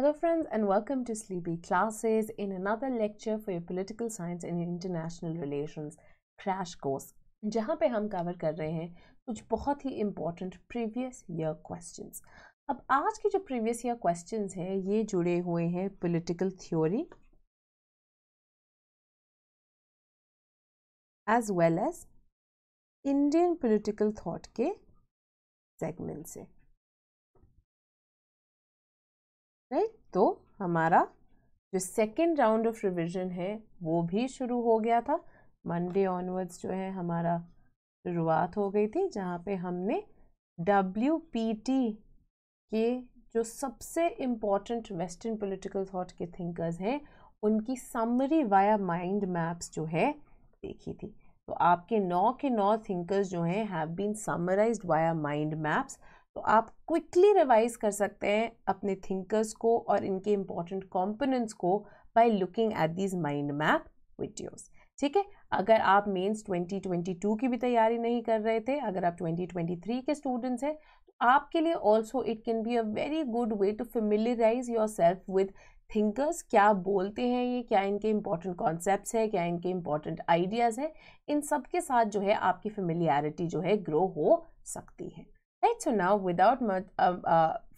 Hello friends and welcome to Sleepy Classes in another lecture for your Political Science and International Relations crash course जहाँ पे हम cover कर रहे हैं कुछ बहुत ही important प्रीवियस ईयर क्वेश्चंस अब आज के जो प्रीवियस ईयर क्वेश्चंस हैं ये जुड़े हुए हैं political theory as well as Indian political thought के सेगमेंट से राइट तो हमारा जो सेकेंड राउंड ऑफ रिविज़न है वो भी शुरू हो गया था मंडे ऑनवर्ड्स जो है हमारा शुरुआत हो गई थी जहाँ पे हमने डब्ल्यू पी टी के जो सबसे इम्पॉर्टेंट वेस्टर्न पॉलिटिकल थॉट के थिंकर्स हैं उनकी समरी वाया माइंड मैप्स जो है देखी थी तो आपके नौ के नौ थिंकर्स जो हैं have been summarised via mind maps तो आप क्विकली रिवाइज कर सकते हैं अपने थिंकर्स को और इनके इम्पॉर्टेंट कॉम्पोनेंट्स को by looking at these mind map videos ठीक है अगर आप मेंस 2022 की भी तैयारी नहीं कर रहे थे अगर आप 2023 के स्टूडेंट्स हैं तो आपके लिए also it can be a very good way to familiarise yourself with thinkers क्या बोलते हैं ये क्या इनके इंपॉर्टेंट कॉन्सेप्ट है क्या इनके इंपॉर्टेंट आइडियाज़ हैं इन सब के साथ जो है आपकी फेमिलियरिटी जो है ग्रो हो सकती है right so now without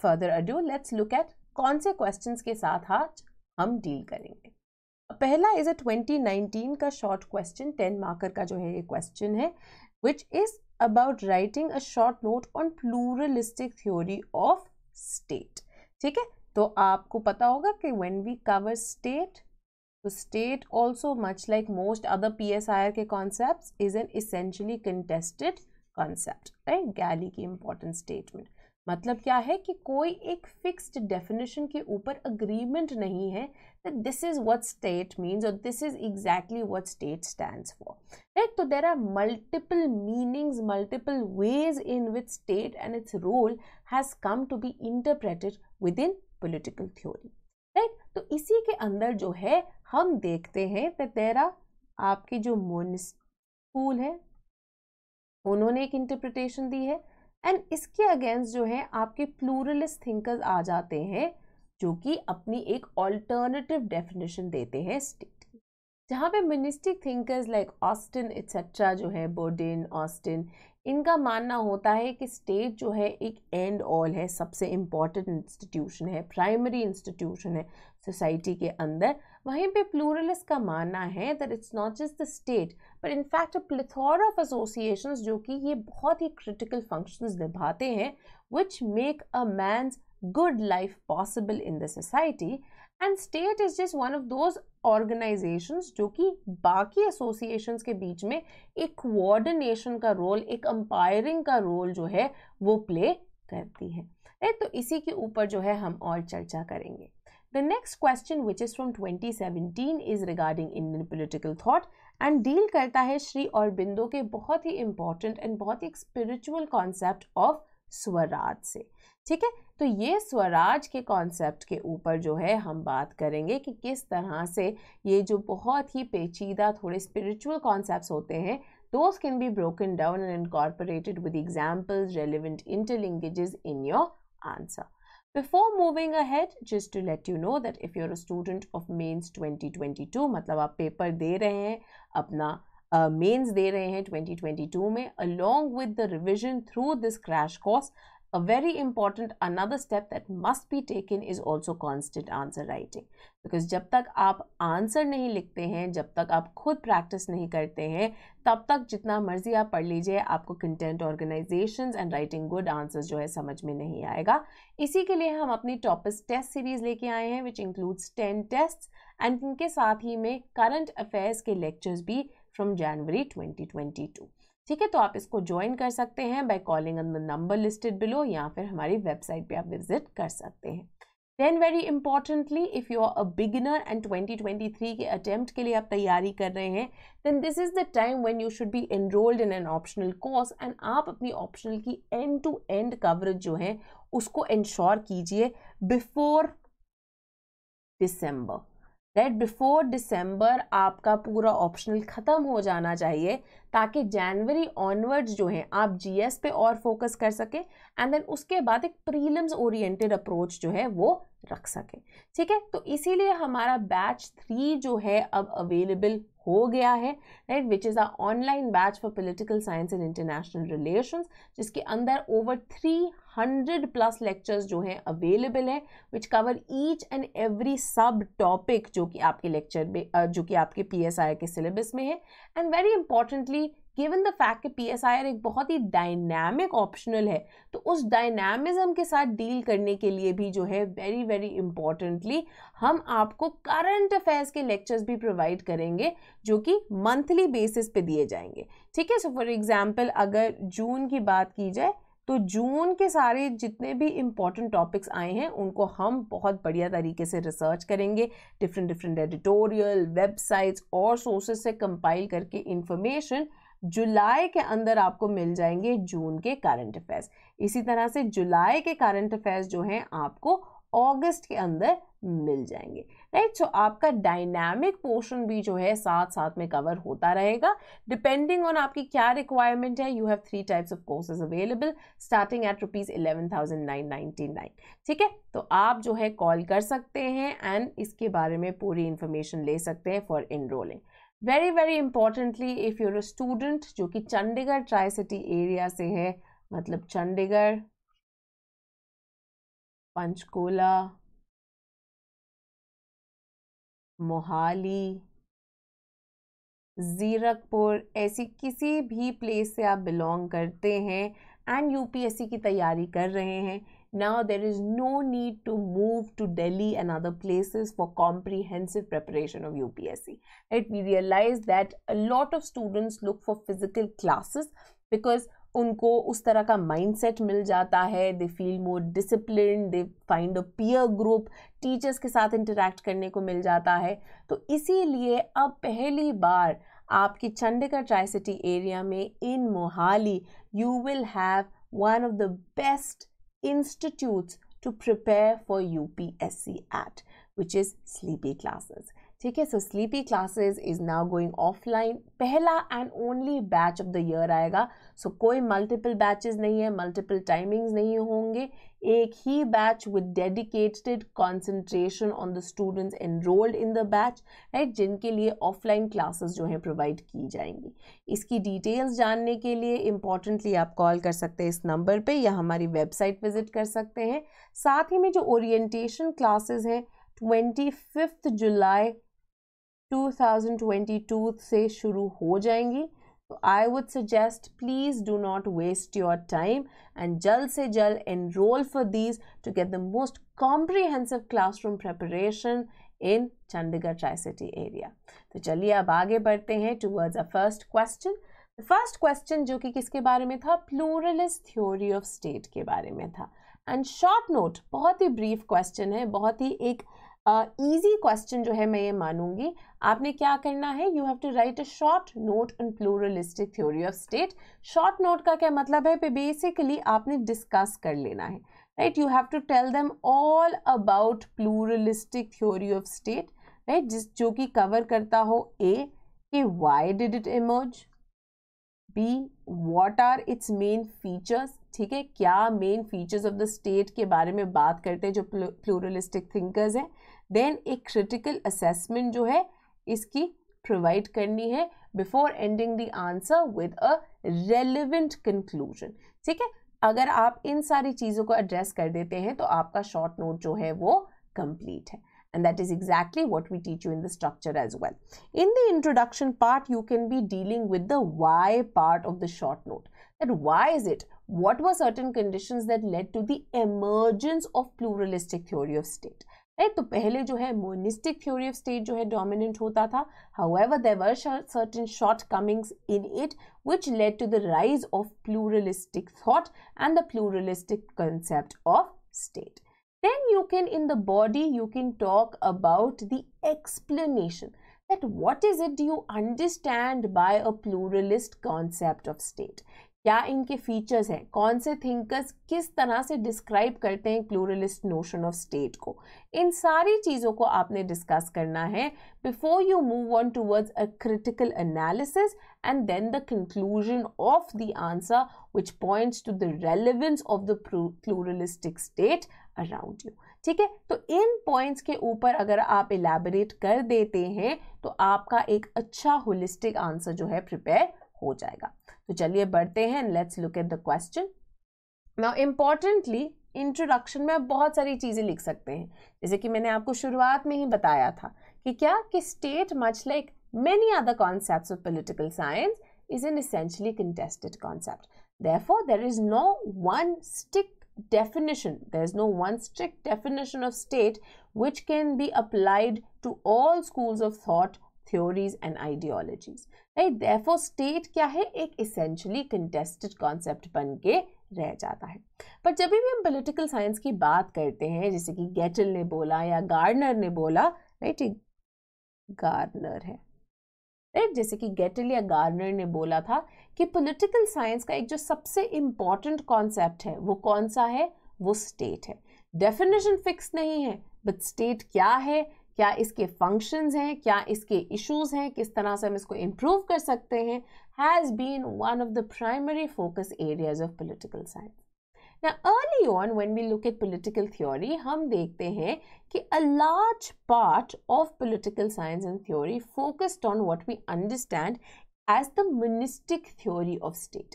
further ado let's look at कौन से क्वेश्चन के साथ आज हम डील करेंगे पहला इज अ 2019 का शॉर्ट क्वेश्चन टेन मार्कर का जो है ये क्वेश्चन है which is about writing a short note on pluralistic theory of state ठीक है तो आपको पता होगा कि व्हेन वी कवर स्टेट तो state also much like most other P S I R के concept is an essentially contested concept right Gallie की इम्पोर्टेंट स्टेटमेंट मतलब क्या है कि कोई एक फिक्स्ड डेफिनेशन के ऊपर अग्रीमेंट नहीं है that this is what state means और this is exactly what state stands for right तो there are multiple meanings multiple ways in which state and its role has come to be interpreted within political theory right तो इसी के अंदर जो है हम देखते हैं दैट देर आर आपके जो मोनिस स्कूल है उन्होंने एक इंटरप्रिटेशन दी है एंड इसके अगेंस्ट जो है आपके प्लूरलिस्ट थिंकर्स आ जाते हैं जो कि अपनी एक ऑल्टरनेटिव डेफिनेशन देते हैं स्टेट जहाँ पे monistic thinkers like Austin etcetera जो है बोडिन ऑस्टिन इनका मानना होता है कि स्टेट जो है एक एंड ऑल है सबसे इम्पॉर्टेंट इंस्टीट्यूशन है प्राइमरी इंस्टीट्यूशन है सोसाइटी के अंदर वहीं पे प्लूरलिस्ट का मानना है that it's not just the state but in fact a plethora of associations जो कि ये बहुत ही क्रिटिकल फंक्शंस निभाते हैं which make a man's good life possible in the society and state is just one of those organisation जो कि बाकी associations के बीच में एक कोऑर्डिनेशन का रोल एक अम्पायरिंग का रोल जो है वो प्ले करती है तो इसी के ऊपर जो है हम और चर्चा करेंगे The next question which is from 2017 is regarding Indian political thought and deal करता है श्री औरबिंदो के बहुत ही important and बहुत ही spiritual concept of स्वराज से ठीक है तो ये स्वराज के कॉन्सेप्ट के ऊपर जो है हम बात करेंगे कि किस तरह से ये जो बहुत ही पेचीदा थोड़े स्पिरिचुअल कॉन्सेप्ट्स होते हैं those can be broken down and incorporated with examples relevant interlinkages in your answer Before moving ahead, just to let you know that if you're a student of mains 2022, matlab aap paper de rahe hain, apna uh, mains de rahe hain 2022 mein, along with the revision through this crash course, A very important another step that must be taken is also constant answer writing. Because जब तक आप answer नहीं लिखते हैं जब तक आप खुद practice नहीं करते हैं तब तक जितना मर्जी आप पढ़ लीजिए आपको content organisation and writing good answers जो है समझ में नहीं आएगा इसी के लिए हम अपनी टॉपस टेस्ट सीरीज लेके आए हैं which includes ten test and इनके साथ ही में करंट अफेयर्स के लेक्चर्स भी फ्रॉम जनवरी 2022 ठीक है तो आप इसको ज्वाइन कर सकते हैं by calling on the number listed below या फिर हमारी वेबसाइट पे आप विजिट कर सकते हैं then very importantly if you are a beginner and 2023 के अटेम्प्ट के लिए आप तैयारी कर रहे हैं then this is the time when you should be enrolled in an optional course and आप अपनी ऑप्शनल की एंड टू एंड कवरेज जो है उसको इंश्योर कीजिए before December right before December आपका पूरा ऑप्शनल ख़त्म हो जाना चाहिए ताकि जनवरी ऑनवर्ड्स जो है आप जीएस पे और फोकस कर सकें एंड देन उसके बाद एक प्रीलिम्स ओरिएंटेड अप्रोच जो है वो रख सकें ठीक है तो इसीलिए हमारा बैच थ्री जो है अब अवेलेबल हो गया है right which is a online batch for political science and international relation जिसके अंदर over three hundred plus lectures जो हैं अवेलेबल हैं which cover each and every sub topic जो कि आपके लेक्चर में जो कि आपके पी के सिलेबस में है and very importantly given the fact कि पी एस आई आर एक बहुत ही डायनामिक ऑप्शनल है तो उस डायनामिज़म के साथ डील करने के लिए भी जो है वेरी वेरी इम्पोर्टेंटली हम आपको करंट अफेयर्स के लेक्चर्स भी प्रोवाइड करेंगे जो कि मंथली बेसिस पे दिए जाएंगे ठीक है सो फॉर एग्ज़ाम्पल अगर जून की बात की जाए तो जून के सारे जितने भी इम्पॉर्टेंट टॉपिक्स आए हैं उनको हम बहुत बढ़िया तरीके से रिसर्च करेंगे डिफरेंट डिफरेंट एडिटोरियल वेबसाइट्स और सोर्सेज से कंपाइल करके इंफॉर्मेशन जुलाई के अंदर आपको मिल जाएंगे जून के करंट अफेयर्स इसी तरह से जुलाई के करंट अफेयर्स जो हैं आपको अगस्त के अंदर मिल जाएंगे राइट सो आपका डायनामिक पोर्शन भी जो है साथ साथ में कवर होता रहेगा डिपेंडिंग ऑन आपकी क्या रिक्वायरमेंट है you have three types of courses available starting at rupees eleven thousand nine ninety nine ठीक है तो आप जो है कॉल कर सकते हैं एंड इसके बारे में पूरी इंफॉर्मेशन ले सकते हैं for enrolling very very importantly if you're a student जो कि चंडीगढ़ ट्राई सिटी एरिया से है मतलब चंडीगढ़ पंचकोला मोहाली जीरकपुर ऐसी किसी भी प्लेस से आप बिलोंग करते हैं एंड यूपीएससी की तैयारी कर रहे हैं now there is no need to move to Delhi and other places for comprehensive preparation of UPSC it we realize that a lot of students look for physical classes because उनको उस तरह का mindset मिल जाता है they feel more discipline they find a peer group teachers के साथ interact करने को मिल जाता है तो इसीलिए अब पहली बार आपकी चंडीगढ़ ट्राई सिटी एरिया में in Mohali you will have one of the best institutes to prepare for U P S C at which is Sleepy Classes ठीक है so Sleepy Classes is now going offline पहला and only batch of the year आएगा so so, कोई multiple batches नहीं है multiple timings नहीं होंगे एक ही batch with dedicated concentration on the students enrolled in the batch right जिनके लिए ऑफलाइन क्लासेस जो हैं प्रोवाइड की जाएंगी इसकी डिटेल्स जानने के लिए इम्पॉर्टेंटली आप कॉल कर सकते हैं इस नंबर पे या हमारी वेबसाइट विजिट कर सकते हैं साथ ही में जो ओरिएंटेशन क्लासेस हैं ट्वेंटी फिफ्थ जुलाई 2022 से शुरू हो जाएंगी तो I would suggest please do not waste your time and जल्द से जल्द enroll for these to get the most comprehensive classroom preparation in Chandigarh tricity area तो चलिए अब आगे बढ़ते हैं towards a first question first question जो कि किसके बारे में था प्लूरलिस थ्योरी ऑफ स्टेट के बारे में था एंड शॉर्ट नोट बहुत ही ब्रीफ क्वेश्चन है बहुत ही एक ईजी uh, क्वेश्चन जो है मैं ये मानूंगी आपने क्या करना है you have to write a short note in pluralistic theory of state short note का क्या मतलब है बेसिकली आपने डिस्कस कर लेना है right you have to tell them all about pluralistic theory of state right जिस जो कि कवर करता हो ए कि why did it emerge b what are its main features ठीक है क्या main features of the state के बारे में बात करते हैं जो प्लूरलिस्टिक थिंकर्स हैं देन एक क्रिटिकल असेसमेंट जो है इसकी प्रोवाइड करनी है before ending the answer with a relevant conclusion ठीक है अगर आप इन सारी चीज़ों को एड्रेस कर देते हैं तो आपका शॉर्ट नोट जो है वो कंप्लीट है and that is exactly what we teach you in the structure as well. In the introduction part, you can be dealing with the why part of the short note. That why is it? What were certain conditions that led to the emergence of pluralistic theory of state? है तो पहले जो है monistic theory of state जो है dominant होता था however there were certain shortcomings in it which led to the rise of pluralistic thought and the pluralistic concept of state then you can in the body you can talk about the explanation that what is it do you understand by a pluralist concept of state क्या इनके features हैं कौन से thinkers किस तरह से describe करते हैं प्लूरलिस्ट नोशन ऑफ स्टेट को इन सारी चीज़ों को आपने डिस्कस करना है before you move on towards a critical analysis and then the conclusion of the answer which points to the relevance of the pluralistic state around you ठीक है तो इन पॉइंट्स के ऊपर अगर आप इलेबरेट कर देते हैं तो आपका एक अच्छा होलिस्टिक आंसर जो है प्रिपेयर हो जाएगा तो चलिए बढ़ते हैं let's look at the question now importantly introduction में आप बहुत सारी चीज़ें लिख सकते हैं जैसे कि मैंने आपको शुरुआत में ही बताया था कि क्या कि state much like many other concept of political science is an essentially contested concept there there is no one stick definition there is no one strict definition of state which can be applied to all schools of thought theories and ideologies right देफो state क्या है एक essentially contested concept बन के रह जाता है पर जब भी हम पोलिटिकल साइंस की बात करते हैं जैसे कि गेटल ने बोला या गार्डनर ने बोला राइट एक गार्डनर है राइट जैसे कि गेटल या गार्नर ने बोला था कि पॉलिटिकल साइंस का एक जो सबसे इंपॉर्टेंट कॉन्सेप्ट है वो कौन सा है वो स्टेट है डेफिनेशन फिक्स नहीं है बट स्टेट क्या है क्या इसके फंक्शंस हैं क्या इसके इश्यूज हैं किस तरह से हम इसको इम्प्रूव कर सकते हैं has been one of the primary focus areas of political science ना early on when we look at political theory हम देखते हैं कि a large part of political science and theory focused on what we understand as the monistic theory of state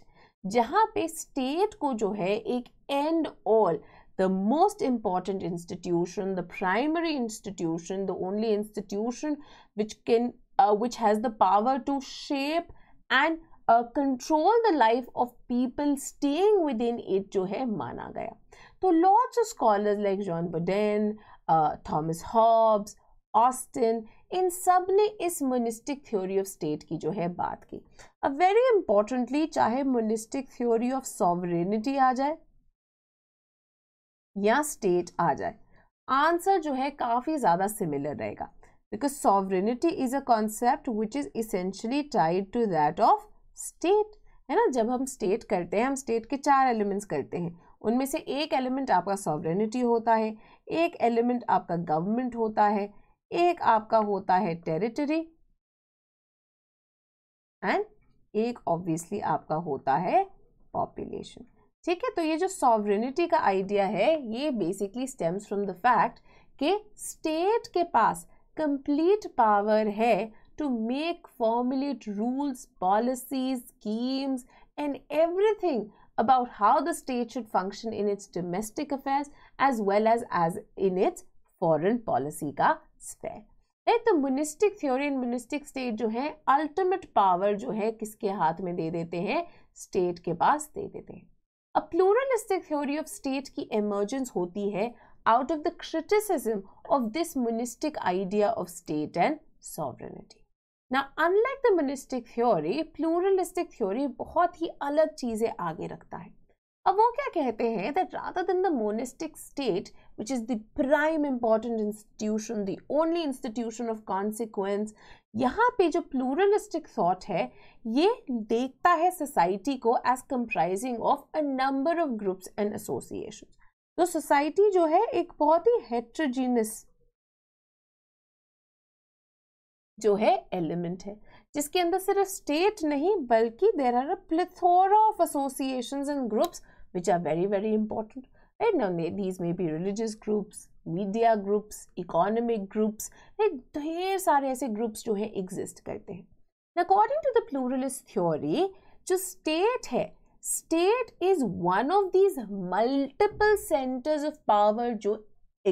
जहाँ पे state को जो है एक end all the most important institution, the primary institution, the only institution which can uh, which has the power to shape and uh, control the life of people staying within it जो है माना गया तो lots of scholars like John Bodin, uh, Thomas Hobbes, Austin इन सब ने इस monistic theory of state की जो है बात की अब वेरी इंपॉर्टेंटली चाहे मोनिस्टिक थ्योरी ऑफ सॉवरेनिटी आ जाए या स्टेट आ जाए आंसर जो है काफ़ी ज़्यादा सिमिलर रहेगा because sovereignty is a concept which is essentially tied to that of state है ना जब हम स्टेट करते हैं हम स्टेट के चार एलिमेंट्स करते हैं उनमें से एक एलिमेंट आपका सॉवरिनिटी होता है एक एलिमेंट आपका गवर्नमेंट होता है एक आपका होता है टेरिटरी एंड एक ऑब्वियसली आपका होता है पॉपुलेशन ठीक है तो ये जो सॉवरिनिटी का आइडिया है ये basically stems from the fact कि स्टेट के पास कंप्लीट पावर है to make formulate rules policies schemes and everything about how the state should function in its domestic affairs as well as as in its foreign policy का sphere. Right तो monistic theory and monistic state जो है ultimate power जो है किसके हाथ में दे देते हैं स्टेट के पास दे देते हैं a pluralistic theory of state की इमर्जेंस होती है out of the criticism of this monistic idea of state and sovereignty ना unlike the monistic theory pluralistic theory बहुत ही अलग चीज़ें आगे रखता है अब वो क्या कहते हैं that rather than the monistic state which is the prime important institution, the only institution of consequence. यहाँ पे जो pluralistic thought है ये देखता है society को as comprising of a number of groups and associations. तो society जो है एक बहुत ही heterogeneous जो है एलिमेंट है जिसके अंदर सिर्फ स्टेट नहीं बल्कि there are a plethora of associations and groups which are very very important right now these may be religious groups media groups economic groups ढेर सारे ऐसे ग्रुप्स जो है एग्जिस्ट करते हैं according to the pluralist theory जो state है state is one of these multiple centres of power जो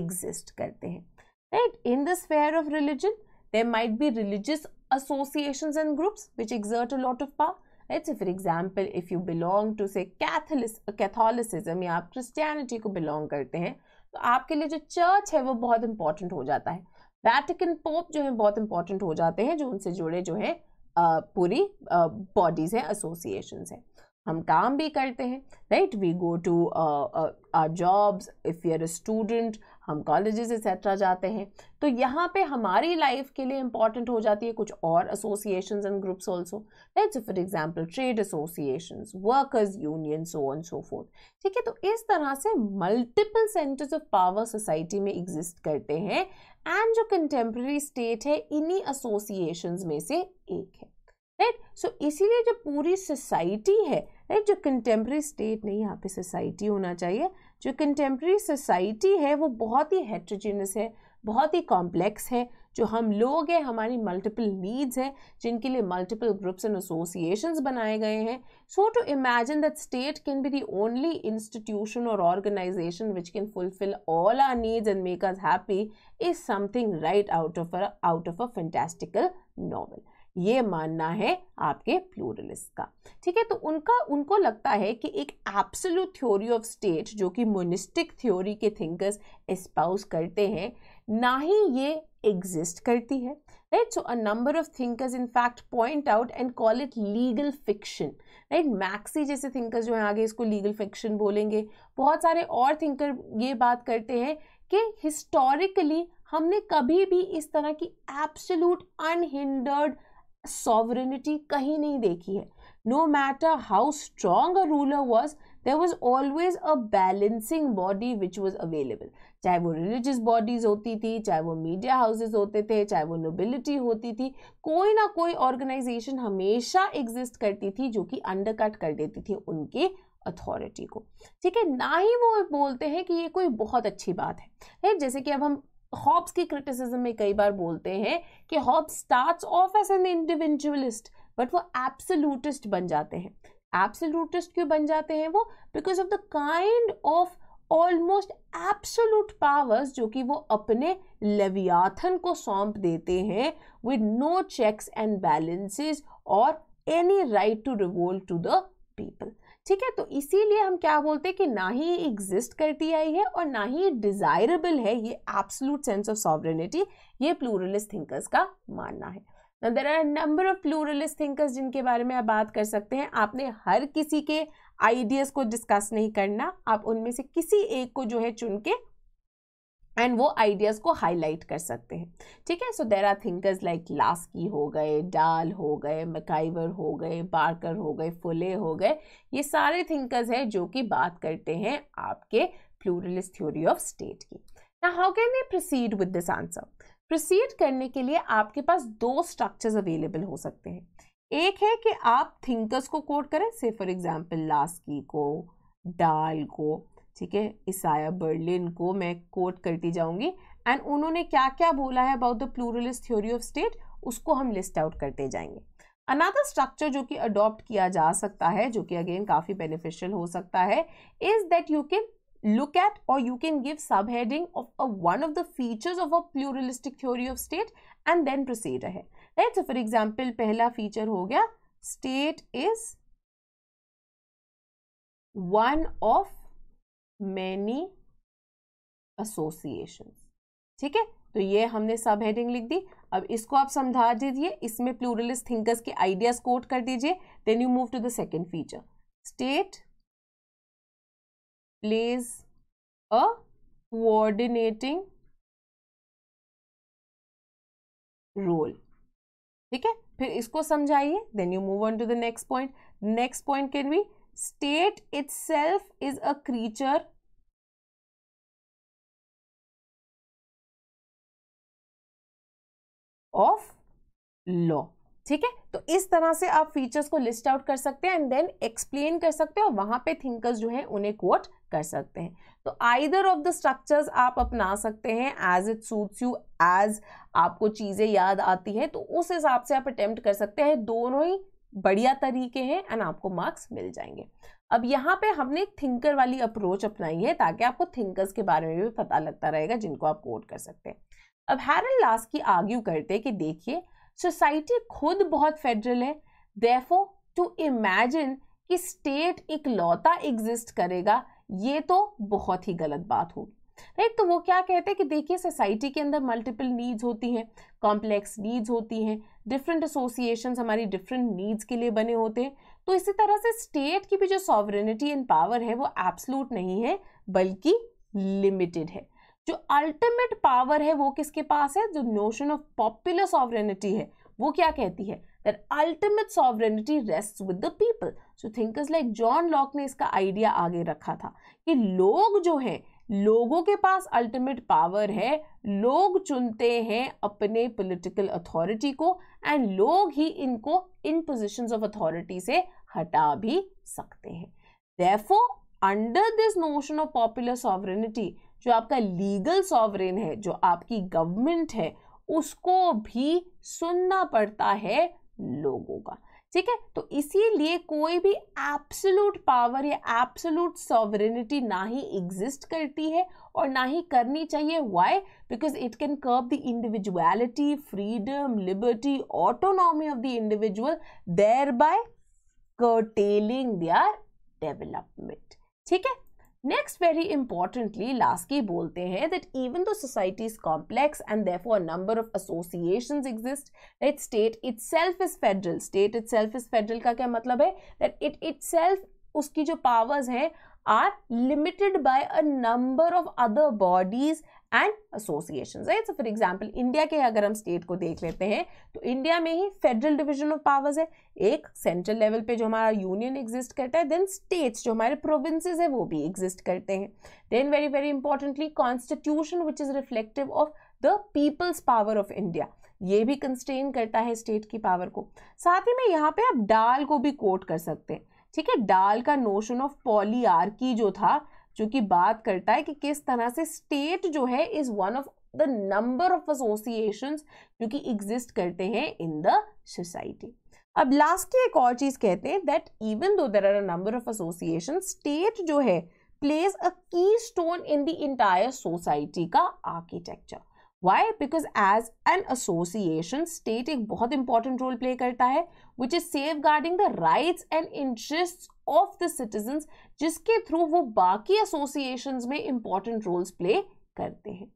एग्जिस्ट करते हैं right in the sphere of religion there might be religious associations and groups which exert a lot of power it's So, for example, if you belong to say या आप Christianity को belong करते हैं तो आपके लिए जो चर्च है वो बहुत इंपॉर्टेंट हो जाता है वैटिकन पोप जो है बहुत इंपॉर्टेंट हो जाते हैं जो उनसे जुड़े जो है पूरी बॉडीज़ हैं एसोसिएशन हैं हम काम भी करते हैं right we go to our jobs if you are a student हम कॉलेजेस एक्सेट्रा जाते हैं तो यहाँ पे हमारी लाइफ के लिए इंपॉर्टेंट हो जाती है कुछ और association and groups also let's for example trade association workers union so on so forth ठीक है तो इस तरह से multiple centres of power society में एग्जिस्ट करते हैं एंड जो कंटेम्प्रेरी स्टेट है इन्हीं एसोसिएशन में से एक है राइट सो इसीलिए जो पूरी सोसाइटी है राइट जो कंटेम्प्रेरी स्टेट नहीं यहाँ पे सोसाइटी होना चाहिए जो कंटेम्प्रेरी सोसाइटी है वो बहुत ही हेट्रोजीनस है बहुत ही कॉम्प्लेक्स है जो हम लोग हैं हमारी मल्टीपल नीड्स हैं जिनके लिए मल्टीपल ग्रुप्स एंड एसोसिएशंस बनाए गए हैं so to imagine that state can be the only institution और organisation which can fulfil all our needs and make us happy is something right out of out of a fantastical novel ये मानना है आपके pluralist का ठीक है तो उनका उनको लगता है कि एक एप्सोलूट थ्योरी ऑफ स्टेट जो कि मोनिस्टिक थ्योरी के थिंकर्स एस्पाउस करते हैं ना ही ये एग्जिस्ट करती है right so a number of thinkers in fact point out and call it legal fiction right Maxey जैसे थिंकर्स जो हैं आगे इसको लीगल फिक्शन बोलेंगे बहुत सारे और थिंकर ये बात करते हैं कि हिस्टोरिकली हमने कभी भी इस तरह की एब्सोल्यूट अनहिंडर्ड सॉवरिनिटी कहीं नहीं देखी है no matter how strong a ruler was there was always a balancing body which was available चाहे वो रिलीजियस बॉडीज होती थी चाहे वो मीडिया हाउसेज होते थे चाहे वो नोबिलिटी होती थी कोई ना कोई ऑर्गेनाइजेशन हमेशा एग्जिस्ट करती थी जो कि अंडरकट कर देती थी उनके अथॉरिटी को ठीक है ना ही वो बोलते हैं कि ये कोई बहुत अच्छी बात है जैसे कि अब हम हॉब्स की क्रिटिसिज्म में कई बार बोलते हैं कि Hobbes starts off as an individualist but वो एब्सोलूटिस्ट बन जाते हैं एब्सोलूटिस्ट क्यों बन जाते हैं वो because of the kind of almost absolute powers जो कि वो अपने लेवियाथन को सौंप देते हैं with no checks and balances और any right to revolt to the people ठीक है तो इसीलिए हम क्या बोलते हैं कि ना ही एग्जिस्ट करती आई है और ना ही डिज़ायरेबल है ये एब्सोलूट सेंस ऑफ सॉवरेनिटी ये प्लूरलिस्ट थिंकर्स का मानना है there are number of pluralist thinkers जिनके बारे में आप बात कर सकते हैं आपने हर किसी के आइडियाज़ को डिस्कस नहीं करना आप उनमें से किसी एक को जो है चुन के एंड वो आइडियाज़ को हाईलाइट कर सकते हैं ठीक है so there are thinkers like Laski हो गए डाल हो गए मकाइवर हो गए बारकर हो गए फुले हो गए ये सारे थिंकर्स हैं जो कि बात करते हैं आपके प्लूरलिस्ट थ्योरी ऑफ स्टेट की ना how can we proceed with this answer proceed करने के लिए आपके पास दो स्ट्रक्चर्स अवेलेबल हो सकते हैं एक है कि आप थिंकर्स को कोट करें से फॉर एग्जाम्पल लास्की को डाल को ठीक है इसाया बर्लिन को मैं कोट करती जाऊंगी एंड उन्होंने क्या क्या बोला है about the pluralist theory of state उसको हम लिस्ट आउट करते जाएंगे अनादर स्ट्रक्चर जो कि अडॉप्ट किया जा सकता है जो कि अगेन काफी बेनिफिशियल हो सकता है is that you can look at और you can give sub heading of a one of the features of a pluralistic theory of state and then proceed है राइट फॉर एग्जाम्पल पहला feature हो गया state is one of many association ठीक है तो ये हमने सब हेडिंग लिख दी अब इसको आप समझा दीजिए इसमें प्लूरलिस्ट थिंकर्स के आइडियाज कोट कर दीजिए then you move to the second feature state plays a coordinating role ठीक है फिर इसको समझाइए then you move on to the next point next point can be state itself is a creature of law ठीक है तो इस तरह से आप फीचर्स को लिस्ट आउट कर सकते हैं एंड देन एक्सप्लेन कर सकते हैं और वहां पे थिंकर्स जो है उन्हें कोट कर सकते हैं तो आइदर ऑफ द स्ट्रक्चर्स आप अपना सकते हैं as it suits you as आपको चीज़ें याद आती हैं तो उस हिसाब से आप अटेम्प्ट कर सकते हैं दोनों ही बढ़िया तरीके हैं एंड आपको मार्क्स मिल जाएंगे अब यहाँ पे हमने एक थिंकर वाली अप्रोच अपनाई है ताकि आपको थिंकर्स के बारे में भी पता लगता रहेगा जिनको आप कोट कर सकते हैं अब हैर लास्ट की आर्ग्यू करते हैं कि देखिए सोसाइटी खुद बहुत फेडरल है देफो टू इमेजिन कि स्टेट इकलौता एग्जिस्ट करेगा ये तो बहुत ही गलत बात होगी राइट तो वो क्या कहते हैं कि देखिए सोसाइटी के अंदर मल्टीपल नीड्स होती हैं कॉम्प्लेक्स नीड्स होती हैं डिफरेंट एसोसिएशन हमारी डिफरेंट नीड्स के लिए बने होते हैं तो इसी तरह से स्टेट की भी जो सॉवरेनिटी एंड पावर है वो एब्सलूट नहीं है बल्कि लिमिटेड है जो अल्टीमेट पावर है वो किसके पास है जो नोशन ऑफ पॉपुलर सॉवरेनिटी है वो क्या कहती है that ultimate sovereignty rest with the people so thinkers like John Locke ने इसका आइडिया आगे रखा था कि लोग जो हैं लोगों के पास अल्टीमेट पावर है लोग चुनते हैं अपने पॉलिटिकल अथॉरिटी को एंड लोग ही इनको इन पोजीशंस ऑफ अथॉरिटी से हटा भी सकते हैं therefore under this notion of popular sovereignty जो आपका लीगल सॉवरेन है जो आपकी गवर्नमेंट है उसको भी सुनना पड़ता है लोगों का ठीक है तो इसीलिए कोई भी एप्सलूट पावर या एप्सलूट सॉवरिनिटी ना ही एग्जिस्ट करती है और ना ही करनी चाहिए why because it can curb the individuality freedom liberty autonomy of the individual thereby curtailing their development ठीक है नेक्स्ट वेरी इंपॉर्टेंटली की बोलते हैं that even the society is complex and therefore number of association exist that state itself is federal state itself is federal का क्या मतलब है that it it self उसकी जो powers हैं are limited by a number of other bodies and association right for example India के अगर हम स्टेट को देख लेते हैं तो इंडिया में ही फेडरल डिविजन ऑफ पावर्स है एक सेंट्रल लेवल पे जो हमारा यूनियन एग्जिस्ट करता है देन स्टेट्स जो हमारे प्रोविंस है वो भी एग्जिस्ट करते हैं then very very importantly constitution which is reflective of the people's power of India ये भी कंस्टेन करता है स्टेट की पावर को साथ ही में यहाँ पे आप डाल को भी कोट कर सकते हैं ठीक है डाल का नोशन ऑफ की जो था जो कि बात करता है कि किस तरह से स्टेट जो है is one of the number of association जो कि एग्जिस्ट करते हैं इन द सोसाइटी अब लास्ट एक और चीज कहते हैं that even though there are a number of association state जो है place a keystone in the entire society का architecture why because as an association state एक बहुत इंपॉर्टेंट रोल प्ले करता है which is safeguarding the rights and interest of the citizen जिसके through वो बाकी एसोसिएशन में important roles play करते हैं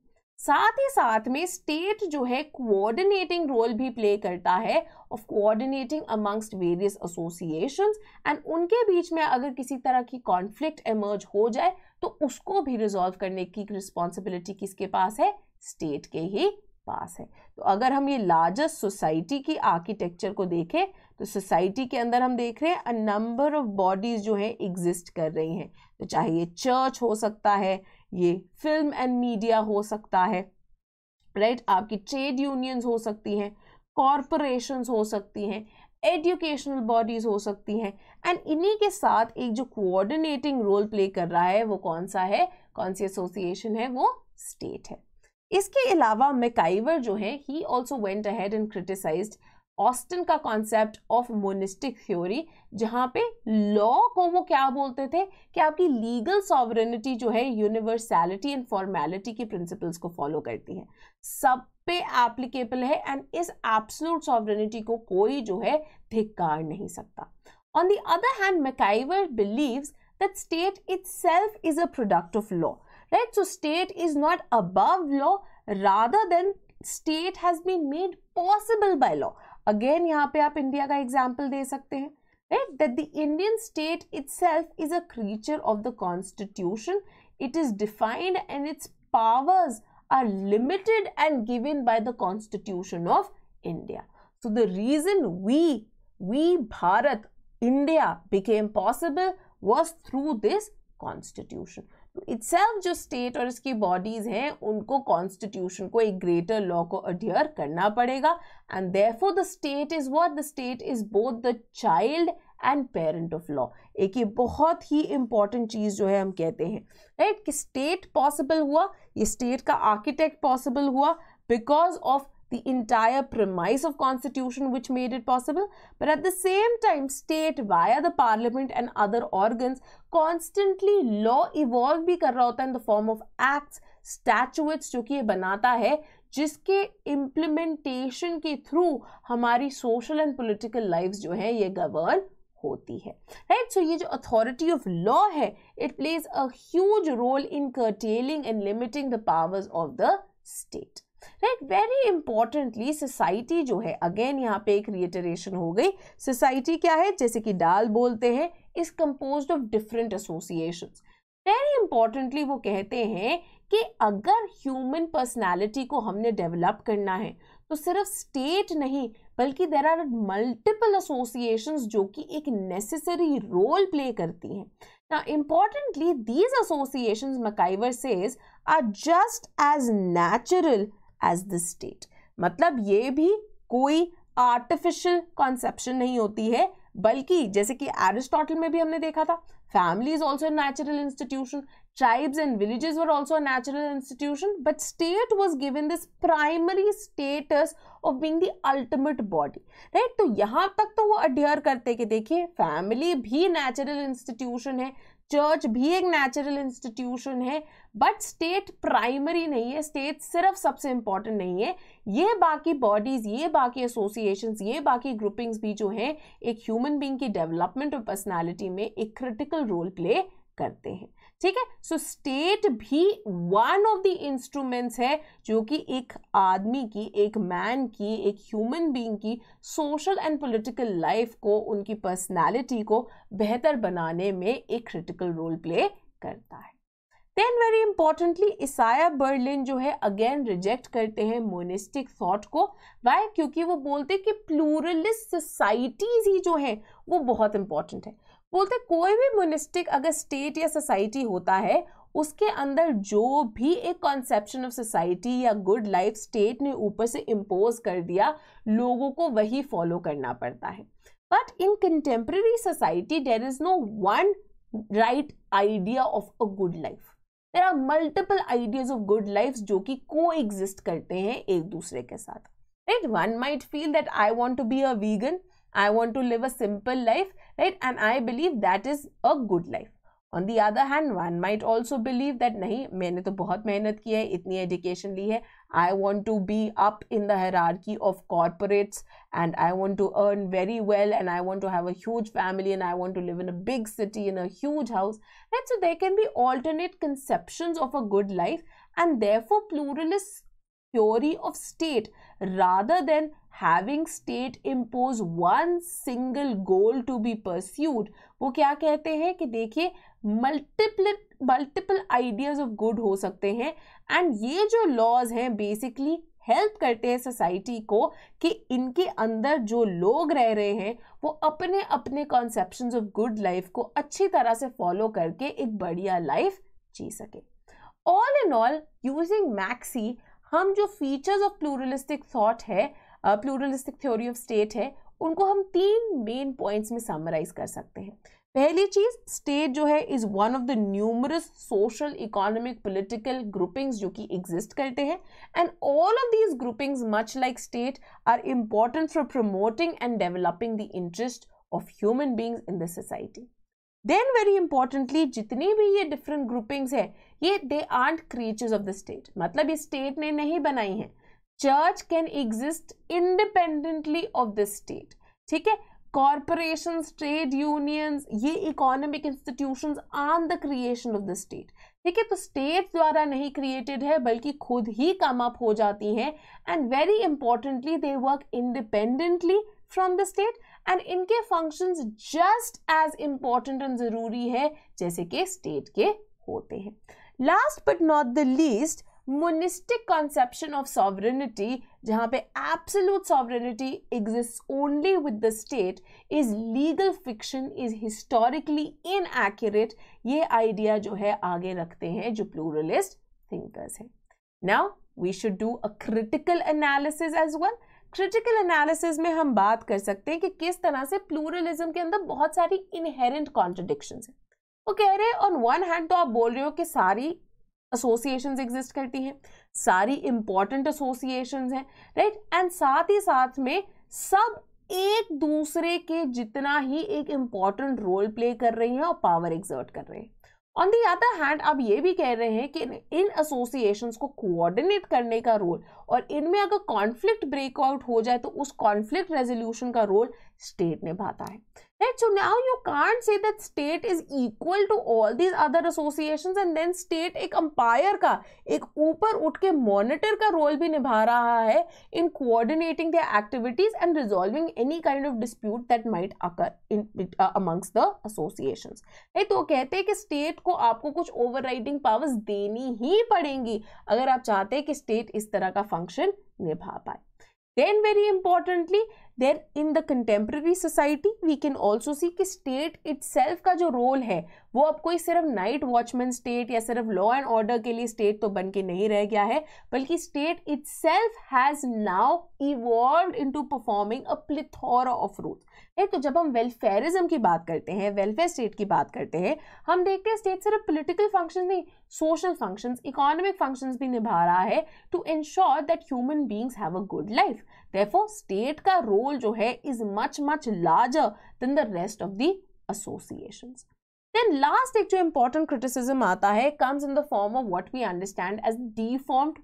साथ ही साथ में स्टेट जो है कोऑर्डिनेटिंग रोल भी प्ले करता है of coordinating amongst various associations and उनके बीच में अगर किसी तरह की कॉन्फ्लिक्ट एमर्ज हो जाए तो उसको भी रिजॉल्व करने की रिस्पॉन्सिबिलिटी किसके पास है स्टेट के ही पास है तो अगर हम ये लार्जेस्ट सोसाइटी की आर्किटेक्चर को देखें तो सोसाइटी के अंदर हम देख रहे हैं अ नंबर ऑफ बॉडीज जो है एग्जिस्ट कर रही हैं तो चाहे ये चर्च हो सकता है ये फिल्म एंड मीडिया हो सकता है राइट right? आपकी ट्रेड यूनियंस हो सकती हैं कॉरपोरेशंस हो सकती हैं एजुकेशनल बॉडीज हो सकती हैं एंड इन्हीं के साथ एक जो कोऑर्डिनेटिंग रोल प्ले कर रहा है वो कौन सा है कौन सी एसोसिएशन है वो स्टेट है इसके अलावा मेकाइवर जो है ही also went ahead and criticise Austin का कॉन्सेप्ट ऑफ मोनिस्टिक थ्योरी जहाँ पे लॉ को वो क्या बोलते थे कि आपकी लीगल सॉवरेनिटी जो है यूनिवर्सैलिटी एंड फॉर्मेलिटी की प्रिंसिपल्स को फॉलो करती है सब पे एप्लीकेबल है एंड इस एब्सलूट सॉवरनिटी को कोई जो है धिक्कार नहीं सकता on the other hand MacIver believes that state itself is a product of law right so state is not above law rather than state has been made possible by law again यहाँ पे आप India का example. right that the indian state itself is a creature of the constitution it is defined and its powers are limited and given by the constitution of india so the reason we we bharat india became possible was through this constitution itself जो state और इसकी bodies हैं उनको constitution को एक greater law को adhere करना पड़ेगा and for the state is what the state is both the child and parent of law एक ये बहुत ही इंपॉर्टेंट चीज़ जो है हम कहते हैं राइट right? कि स्टेट पॉसिबल हुआ ये स्टेट का आर्किटेक्ट पॉसिबल हुआ because of the entire premise of constitution which made it possible but at the same time state via the parliament and other organs constantly law evolve bhi kar raha hota है in the form of acts statutes jo ki ye banata hai jiske implementation ke through hamari social and political lives jo hai ye govern होती है right right? सो so, ये जो authority of law है it plays a huge role in curtailing and limiting the powers of the state right very importantly society जो है again यहाँ पे एक रिएटरेशन हो गई सोसाइटी क्या है जैसे कि डाल बोलते हैं is compose of different association very importantly वो कहते हैं कि अगर ह्यूमन पर्सनैलिटी को हमने डेवलप करना है तो सिर्फ स्टेट नहीं बल्कि देर आर मल्टीपल एसोसिएशन जो कि एक नेसेसरी रोल प्ले करती हैं ना importantly these association MacIver says are just as natural as the state मतलब ये भी कोई आर्टिफिशियल कॉन्सेप्शन नहीं होती है बल्कि जैसे कि एरिस्टोटल में भी हमने देखा था family is also natural institution tribes and villages were also natural institution but state was given this primary status of being the ultimate body right तो यहाँ तक तो वो अडियर करते कि देखिए फैमिली भी नेचुरल इंस्टीट्यूशन है चर्च भी एक नेचुरल इंस्टीट्यूशन है बट स्टेट प्राइमरी नहीं है स्टेट सिर्फ सबसे इंपॉर्टेंट नहीं है ये बाकी बॉडीज ये बाकी एसोसिएशन ये बाकी ग्रुपिंग्स भी जो हैं एक ह्यूमन बींग की डेवलपमेंट और पर्सनैलिटी में एक क्रिटिकल रोल प्ले करते हैं ठीक है सो स्टेट भी वन ऑफ द इंस्ट्रूमेंट्स है जो कि एक आदमी की एक मैन की एक ह्यूमन बीइंग की सोशल एंड पॉलिटिकल लाइफ को उनकी पर्सनालिटी को बेहतर बनाने में एक क्रिटिकल रोल प्ले करता है then very importantly Isaiah Berlin जो है अगेन रिजेक्ट करते हैं मोनिस्टिक थॉट को वाई क्योंकि वो बोलते हैं कि प्लूरलिस्ट सोसाइटीज ही जो है वो बहुत इंपॉर्टेंट है बोलते कोई भी मोनिस्टिक अगर स्टेट या सोसाइटी होता है उसके अंदर जो भी एक कॉन्सेप्शन ऑफ सोसाइटी या गुड लाइफ स्टेट ने ऊपर से इम्पोज कर दिया लोगों को वही फॉलो करना पड़ता है but in contemporary society there is no one right idea of a good life there are multiple ideas of good life जो कि को एग्जिस्ट करते हैं एक दूसरे के साथ right one might feel that I want to be a vegan I want to live a simple life and i believe that is a good life on the other hand one might also believe that nahi maine to bahut mehnat ki hai itni education li hai i want to be up in the hierarchy of corporates and i want to earn very well and i want to have a huge family and i want to live in a big city in a huge house right so there can be alternate conceptions of a good life and therefore pluralist theory of state rather than having state impose one single goal to be pursued वो क्या कहते हैं कि देखिए multiple multiple ideas of good हो सकते हैं and ये जो लॉज हैं बेसिकली हेल्प करते हैं सोसाइटी को कि इनके अंदर जो लोग रह रहे हैं वो अपने अपने कॉन्सेप्शन ऑफ गुड लाइफ को अच्छी तरह से फॉलो करके एक बढ़िया लाइफ जी सके ऑल एंड ऑल यूजिंग मैक्सी हम जो फीचर्स ऑफ प्लूरलिस्टिक थॉट है प्लूरलिस्टिक थ्योरी ऑफ स्टेट है उनको हम तीन मेन पॉइंट्स में समराइज कर सकते हैं पहली चीज स्टेट जो है is one of the numerous social economic political groupings जो कि एग्जिस्ट करते हैं and all of these groupings much like state are important for promoting and developing the interest of human beings in the society then very importantly जितनी भी ये different groupings हैं ये they aren't creatures of the state मतलब ये state ने नहीं बनाई हैं church can exist independently of the state ठीक है कॉरपोरेशन ट्रेड यूनियंस ये economic institution on the creation of the state ठीक है तो स्टेट द्वारा नहीं क्रिएटेड है बल्कि खुद ही कम अप हो जाती हैं and very importantly they work independently from the state and इनके functions just as important and ज़रूरी है जैसे कि स्टेट के होते हैं last but not the least monistic conception of sovereignty जहां पे absolute sovereignty exist only with the state is legal fiction is historically inaccurate ये आइडिया जो है आगे रखते हैं जो प्लूरलिस्ट थिंकर्स हैं now we should do a critical analysis as well critical analysis में हम बात कर सकते हैं कि किस तरह से प्लूरलिज्म के अंदर बहुत सारी इनहेरेंट कॉन्ट्रडिक्शंस है वो कह रहे हैं ऑन वन हैंड तो आप बोल रहे हो कि सारी एसोसिएशन एग्जिस्ट करती हैं सारी इंपॉर्टेंट एसोसिएशन हैं राइट एंड साथ ही साथ में सब एक दूसरे के जितना ही एक इंपॉर्टेंट रोल प्ले कर रही हैं और पावर एग्जर्ट कर रहे हैं ऑन दी अदर हैंड आप ये भी कह रहे हैं कि इन एसोसिएशन को कोऑर्डिनेट करने का रोल और इनमें अगर कॉन्फ्लिक्ट ब्रेकआउट हो जाए तो उस कॉन्फ्लिक्ट रेजोल्यूशन का रोल स्टेट निभाता है Right, so now you can't say that state is equal to all these other associations and then state ek umpire ka ek upar uthke monitor ka role bhi nibha raha hai in coordinating their activities and resolving any kind of dispute that might occur in uh, amongst the associations. Right, to kehte hai ki state ko aapko kuch overriding powers deni hi padengi agar aap chahte hai ki state is tarah ka function nibha पाए. Then very importantly, then in the contemporary society we can also see कि state self का जो role है वो अब कोई सिर्फ night watchman state या सिर्फ लॉ एंड ऑर्डर के लिए स्टेट तो बन के नहीं रह गया है बल्कि state itself has now evolve to performing a plethora of rule है तो जब हम वेलफेयरिज्म की बात करते हैं वेलफेयर स्टेट की बात करते हैं हम देखते हैं स्टेट सिर्फ पोलिटिकल फंक्शन नहीं सोशल फंक्शन इकोनॉमिक फंक्शन भी निभा रहा है to ensure that human beings have a good life therefore state का रोल जो है is much much larger than the rest of the then last एक जो इम्पोर्टेंट क्रिटिसिज्म आता है comes in the form of what we understand as deformed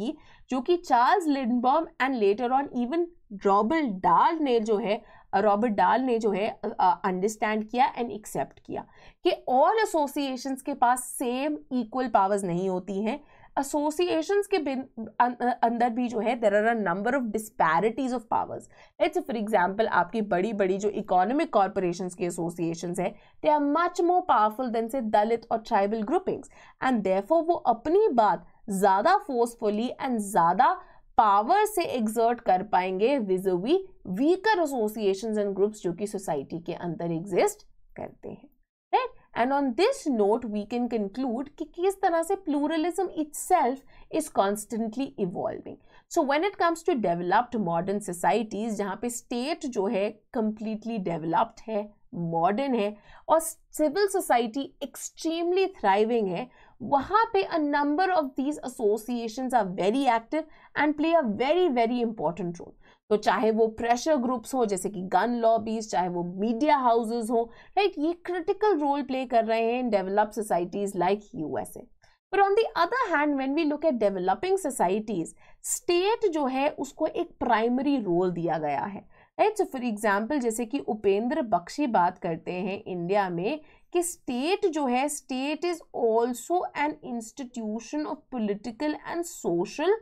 की जो कि Charles Lindblom and later on even Robert Dahl ने जो है रॉबर्ट डाल ने जो है अंडरस्टैंड किया एंड एक्सेप्ट किया कि ऑल एसोसिएशंस के पास सेम इक्वल पावर्स नहीं होती हैं एसोसिएशंस के अं, अंदर भी जो है there are a number of disparities of powers it's for example आपकी बड़ी बड़ी जो इकोनॉमिक कॉरपोरेशन के एसोसिएशन है they are much more powerful than से दलित और ट्राइबल ग्रुपिंग्स एंड देफो वो अपनी बात ज़्यादा फोर्सफुली एंड ज़्यादा पावर से एग्जर्ट कर पाएंगे vis a vis weaker association and groups जो कि सोसाइटी के अंदर एग्जिस्ट करते हैं right and on this note we can conclude कि किस तरह से pluralism it is constantly evolving so when it comes to developed modern societies जहाँ पे स्टेट जो है कंप्लीटली डेवलप्ड है मॉडर्न है और सिविल सोसाइटी एक्सट्रीमली थ्राइविंग है वहाँ पे a number of these association are very active and play a very very important role तो चाहे वो प्रेशर ग्रुप्स हो जैसे कि गन लॉबीज चाहे वो मीडिया हाउसेज हो राइट ये क्रिटिकल रोल प्ले कर रहे हैं in develop societies like USA पर on the other hand when we look at developing societies state जो है उसको एक प्राइमरी रोल दिया गया है राइट सो फॉर एग्जाम्पल जैसे कि उपेंद्र बख्शी बात करते हैं इंडिया में कि स्टेट जो है state is also an institution of political and social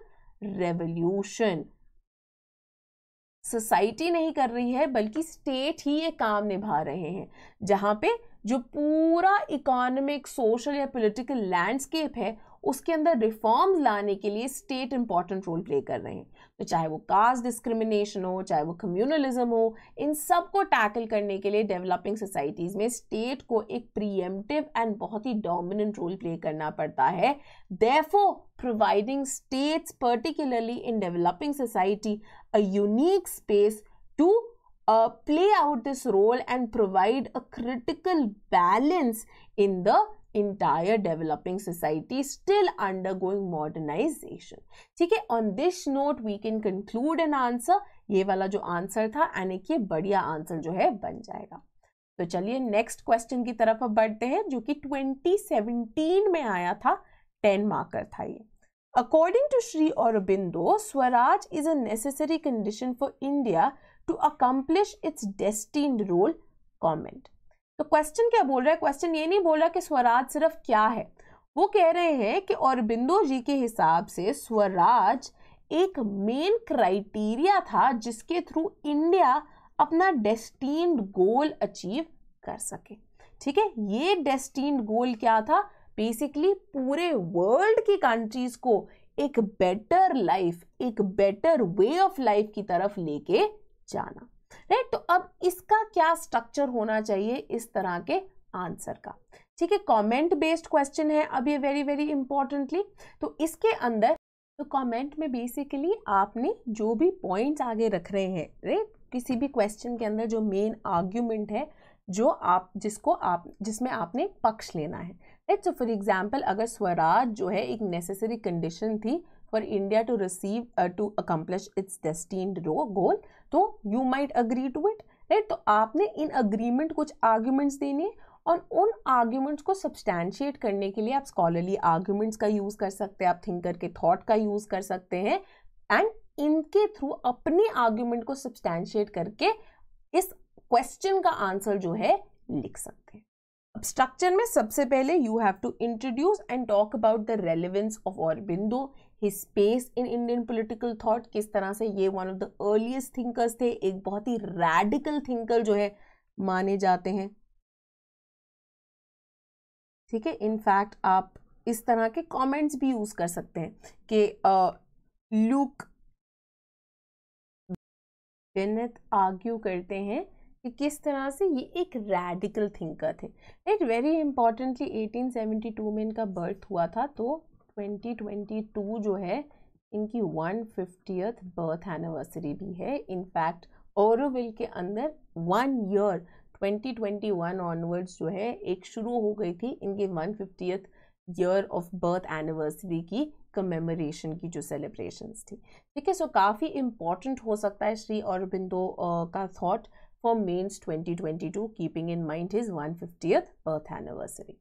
revolution society नहीं कर रही है बल्कि स्टेट ही ये काम निभा रहे हैं जहाँ पे जो पूरा इकोनॉमिक सोशल या पॉलिटिकल लैंडस्केप है उसके अंदर रिफॉर्म लाने के लिए स्टेट इंपॉर्टेंट रोल प्ले कर रहे हैं तो चाहे वो कास्ट डिस्क्रिमिनेशन हो चाहे वो कम्युनलिज्म हो इन सब को टैकल करने के लिए डेवलपिंग सोसाइटीज़ में स्टेट को एक प्रीएम्प्टिव एंड बहुत ही डोमिनेंट रोल प्ले करना पड़ता है therefore providing states particularly in developing society a unique space to play out this role and provide a critical balance in the entire developing society still undergoing modernization theek hai on this note we can conclude an answer ये वाला जो answer था यानी कि badhiya answer jo hai ban jayega to chaliye next question ki taraf ab badhte hain jo ki 2017 mein aaya tha 10 marker tha ye According to shri Aurobindo, Swaraj is a necessary condition for India to accomplish its destined role. Comment. तो question क्या बोल रहा है question ये नहीं बोल रहा कि स्वराज सिर्फ क्या है वो कह रहे हैं कि और बिंदु जी के हिसाब से स्वराज एक मेन क्राइटेरिया था जिसके थ्रू इंडिया अपना डेस्टीन्ड गोल अचीव कर सके ठीक है ये डेस्टीन्ड गोल क्या था बेसिकली पूरे वर्ल्ड की कंट्रीज को एक बेटर लाइफ एक बेटर वे ऑफ लाइफ की तरफ लेके जाना राइट तो अब इसका क्या स्ट्रक्चर होना चाहिए इस तरह के आंसर का ठीक है कमेंट बेस्ड क्वेश्चन है अब ये वेरी वेरी इंपॉर्टेंटली तो इसके अंदर तो कमेंट में बेसिकली आपने जो भी पॉइंट्स आगे रख रहे हैं राइट किसी भी क्वेश्चन के अंदर जो मेन आर्ग्यूमेंट है जो आप जिसको आप जिसमें आपने पक्ष लेना है राइट सो फॉर एग्जाम्पल अगर स्वराज जो है एक नेसेसरी कंडीशन थी for India to receive to accomplish its its destined goal. तो you might agree to it right तो आपने इन अग्रीमेंट कुछ आर्ग्यूमेंट्स देने और उन आर्ग्यूमेंट्स को सब्सटैंशिएट करने के लिए आप स्कॉलरली आर्ग्यूमेंट्स का यूज़ कर सकते हैं आप थिंकर के थॉट का यूज़ कर सकते हैं एंड इनके थ्रू अपने आर्ग्यूमेंट को सब्सटैंशिएट करके इस क्वेश्चन का आंसर जो है लिख सकते हैं अब स्ट्रक्चर में सबसे पहले you have to introduce and talk about the relevance of Aurobindo his space in Indian political thought किस तरह से ये one of the earliest thinkers थे एक बहुत ही रैडिकल थिंकर जो है माने जाते हैं ठीक है इन फैक्ट आप इस तरह के कॉमेंट्स भी यूज़ कर सकते हैं कि लुक जेनेथ आर्ग्यू करते हैं कि किस तरह से ये एक रेडिकल थिंकर थे राइट वेरी इंपॉर्टेंटली 1872 में इनका बर्थ हुआ था तो 2022 जो है इनकी वन फिफ्टियथ बर्थ एनिवर्सरी भी है इनफैक्ट ओरोविल के अंदर वन ईयर 2021 ऑनवर्ड्स जो है एक शुरू हो गई थी इनके one fiftieth year of birth anniversary की कमेमोरेशन की जो सेलिब्रेशंस थी ठीक है सो काफ़ी इम्पॉर्टेंट हो सकता है श्री औरबिंदो का thought for mains 2022 keeping in mind his one fiftieth birth anniversary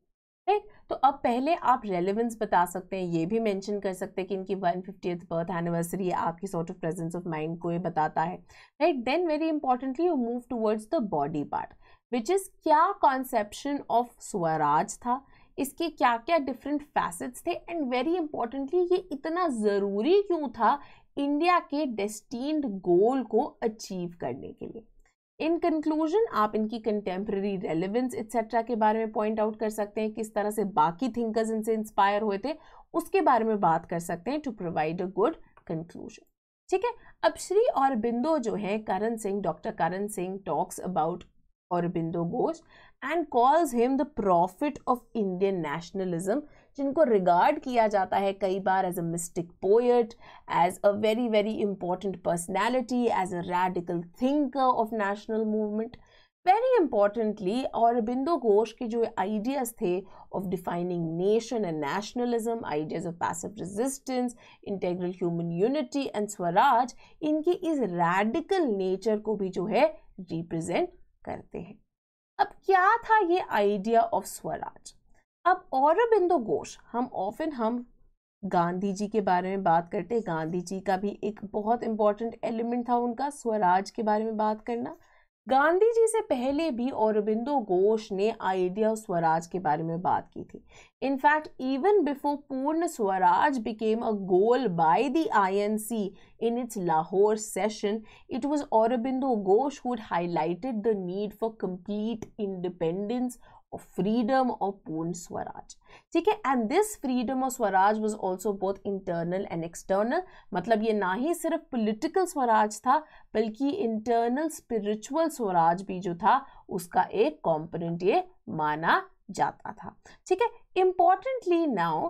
right तो अब पहले आप रेलेवेंस बता सकते हैं ये भी मेंशन कर सकते हैं कि इनकी वन फिफ्टी बर्थ एनिवर्सरी आपकी sort of presence of mind को ये बताता है right then very importantly you move towards the body part which is क्या कॉन्सेप्शन ऑफ स्वराज था इसके क्या क्या डिफरेंट फैसेट्स थे एंड वेरी इंपॉर्टेंटली ये इतना ज़रूरी क्यों था इंडिया के डेस्टीन्ड गोल को अचीव करने के लिए इन कंक्लूजन आप इनकी कंटेम्प्रेरी रेलिवेंस एक्सेट्रा के बारे में पॉइंट आउट कर सकते हैं किस तरह से बाकी थिंकर्स इनसे इंस्पायर हुए थे उसके बारे में बात कर सकते हैं to provide a good conclusion ठीक है अब श्री और बिंदो जो है Karan Singh doctor Karan Singh talks about Aurobindo Ghosh and calls him the prophet of Indian nationalism जिनको रिगार्ड किया जाता है कई बार as a mystic poet as a very very important personality as a radical thinker of national movement very importantly Aurobindo Ghosh के जो ideas थे of defining nation and nationalism ideas of passive resistance integral human unity and Swaraj इनके इस radical nature को भी जो है represent करते हैं अब क्या था ये आइडिया ऑफ स्वराज अब औरबिंदो घोष हम ऑफिन हम गांधी जी के बारे में बात करते हैं गांधी जी का भी एक बहुत इंपॉर्टेंट एलिमेंट था उनका स्वराज के बारे में बात करना गांधी जी से पहले भी औरबिंदो घोष ने आइडिया स्वराज के बारे में बात की थी in fact even before Purna Swaraj became a goal by the INC in its Lahore session it was Aurobindo Ghosh who highlighted the need for complete independence freedom of Purna Swaraj ठीक है and this freedom of Swaraj was also both internal and external मतलब ये ना ही सिर्फ political Swaraj था बल्कि internal spiritual Swaraj भी जो था उसका एक कॉम्पोनेंट ये माना जाता था ठीक है इंपॉर्टेंटली नाउ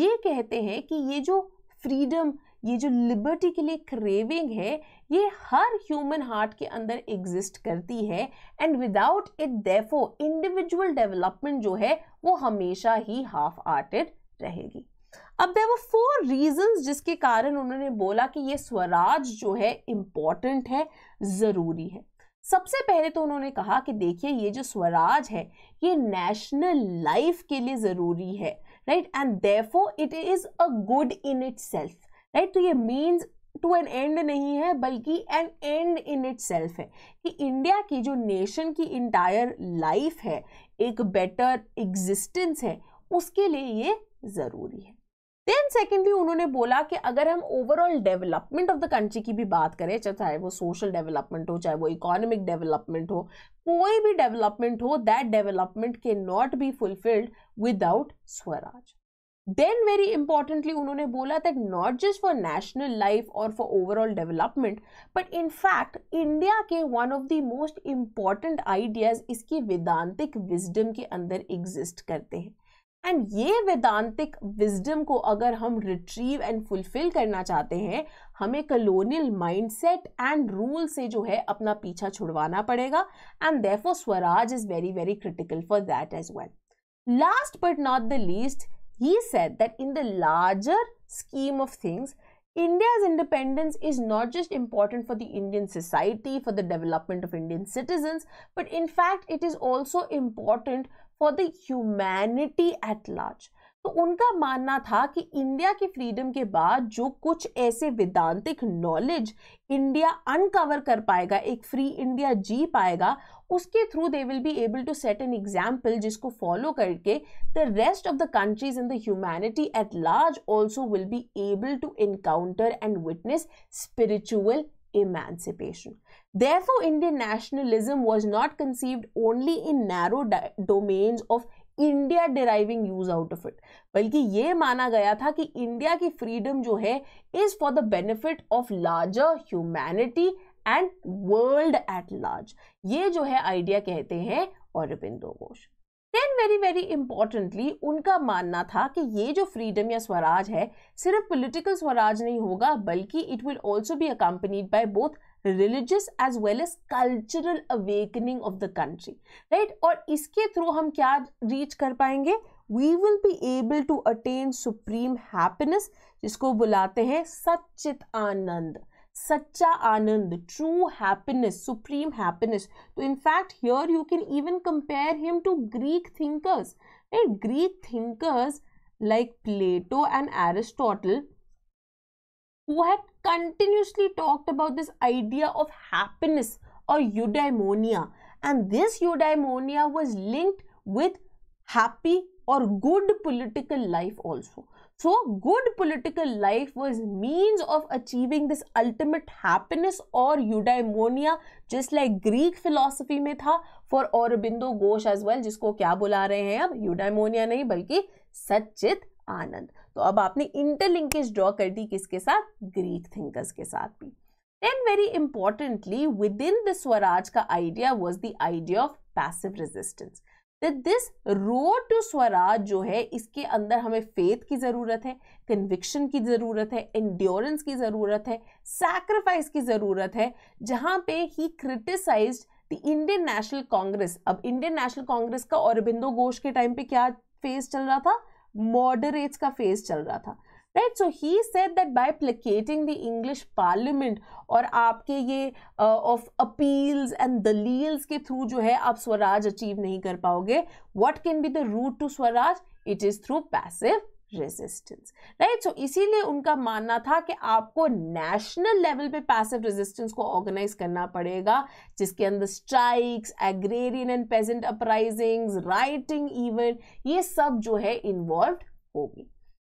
ये कहते हैं कि ये जो फ्रीडम ये जो लिबर्टी के लिए क्रेविंग है ये हर ह्यूमन हार्ट के अंदर एग्जिस्ट करती है and without it therefore individual development जो है वो हमेशा ही हाफ आर्टेड रहेगी अब देर वो फोर रीजंस जिसके कारण उन्होंने बोला कि ये स्वराज जो है इम्पॉर्टेंट है ज़रूरी है सबसे पहले तो उन्होंने कहा कि देखिए ये जो स्वराज है ये नेशनल लाइफ के लिए ज़रूरी है right and therefore it is a good in itself right तो ये मीन्स टू एन एंड नहीं है बल्कि an end in itself है कि इंडिया की जो नेशन की इंटायर लाइफ है एक बेटर एग्जिस्टेंस है उसके लिए ये ज़रूरी है देन सेकेंडली उन्होंने बोला कि अगर हम overall development of the country की भी बात करें चाहे वो सोशल डेवलपमेंट हो चाहे वो इकोनॉमिक डेवलपमेंट हो कोई भी डेवलपमेंट हो दैट डेवलपमेंट के not be fulfilled without Swaraj then very importantly उन्होंने बोला that not just for national life और for overall development but in fact India के one of the most important ideas इसकी वेदांतिक विजडम के अंदर एग्जिस्ट करते हैं एंड ये वेदांतिक विजडम को अगर हम रिट्रीव एंड फुलफिल करना चाहते हैं हमें कलोनियल माइंडसेट एंड रूल से जो है अपना पीछा छुड़वाना पड़ेगा and therefore Swaraj is very very critical for that as well last but not the least He said that in the larger scheme of things, India's independence is not just important for the Indian society, for the development of Indian citizens, but in fact, it is also important for the humanity at large. तो उनका मानना था कि India की freedom के बाद जो कुछ ऐसे वेदांतिक नॉलेज इंडिया अनकवर कर पाएगा एक फ्री इंडिया जी पाएगा उसके through they will be able to set an example जिसको फॉलो करके the rest of the countries in the humanity at large also will be able to encounter and witness spiritual emancipation. Therefore, Indian nationalism was not conceived only in narrow domains of India deriving use out of it बल्कि ये माना गया था कि India की freedom जो है is for the benefit of larger humanity and world at large ये जो है आइडिया कहते हैं Aurobindo Ghosh then very very importantly उनका मानना था कि ये जो फ्रीडम या स्वराज है सिर्फ पॉलिटिकल स्वराज नहीं होगा बल्कि it will also be accompanied by both religious as well as cultural awakening of the country right और इसके थ्रू हम क्या रीच कर पाएंगे we will be able to attain supreme happiness जिसको बुलाते हैं सचित आनंद सच्चा आनंद ट्रू हैप्पीनेस सुप्रीम हैप्पीनेस तो in fact here you can even compare him to Greek thinkers right Greek thinkers like Plato and Aristotle who had continuously talked about this idea of happiness or eudaimonia and this eudaimonia was linked with happy or good political life also so good political life was means of achieving this ultimate happiness or eudaimonia just like greek philosophy mein tha for aurobindo ghosh as well jisko kya bula rahe hain ab eudaimonia nahi balki सचित आनंद तो अब आपने interlinkage draw कर दी किसके साथ Greek thinkers के साथ भी then very importantly within the Swaraj का idea was the idea of passive resistance this road to Swaraj जो है इसके अंदर हमें फेथ की ज़रूरत है कन्विक्शन की ज़रूरत है इंड्योरेंस की ज़रूरत है सैक्रिफाइस की ज़रूरत है जहाँ पे ही criticize the Indian National Congress अब इंडियन नेशनल कांग्रेस का और बिंदो घोष के टाइम पे क्या फेज चल रहा था मॉडरेट्स का फेज चल रहा था right so he said that by placating the English parliament और आपके ये ऑफ अपील्स एंड दलील्स के थ्रू जो है आप स्वराज अचीव नहीं कर पाओगे what can be the route to Swaraj it is through passive resistance right so इसीलिए उनका मानना था कि आपको नेशनल लेवल पे पैसिव रेजिस्टेंस को ऑर्गेनाइज करना पड़ेगा जिसके अंदर strikes agrarian and peasant uprising rioting event ये सब जो है इन्वॉल्व होगी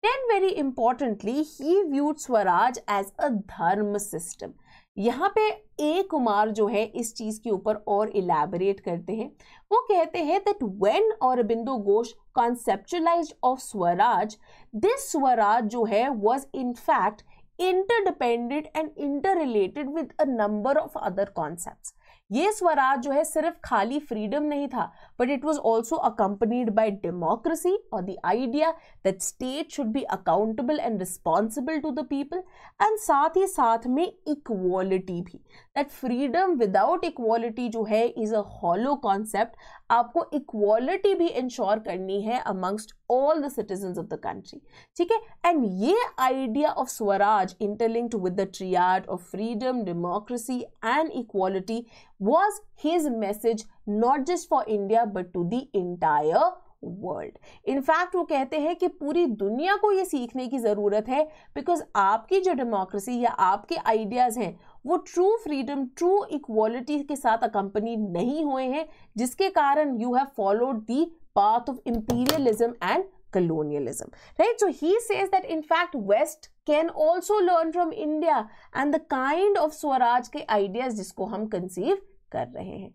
then very importantly he viewed Swaraj as a dharma system यहाँ पे ए कुमार जो है इस चीज के ऊपर और इलेबरेट करते हैं वो कहते हैं that when Aurobindo Ghosh conceptualize of Swaraj this Swaraj जो है was in fact interdependent and interrelated with a number of other concept ये स्वराज जो है सिर्फ खाली फ्रीडम नहीं था but it was also accompanied by democracy or the idea that state should be accountable and responsible to the people and saathi saath साथ equality भी that freedom without equality जो is a hollow concept आपको equality भी ensure करनी है amongst all the citizens of the country ठीक है and ये idea of Swaraj interlinked with the triad of freedom democracy and equality was his message not just for India but to the entire world in fact वो कहते हैं कि पूरी दुनिया को ये सीखने की ज़रूरत है बिकॉज आपकी जो डेमोक्रेसी या आपके आइडियाज़ हैं वो ट्रू फ्रीडम ट्रू इक्वालिटी के साथ अकम्पनी नहीं हुए हैं जिसके कारण you have followed the path of imperialism and colonialism right so he says that in fact west can also learn from India and the kind of Swaraj के आइडियाज जिसको हम कंसीव कर रहे हैं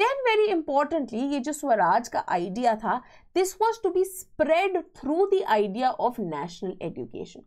देन वेरी इंपॉर्टेंटली ये जो स्वराज का आइडिया था this was to be spread through the idea of national education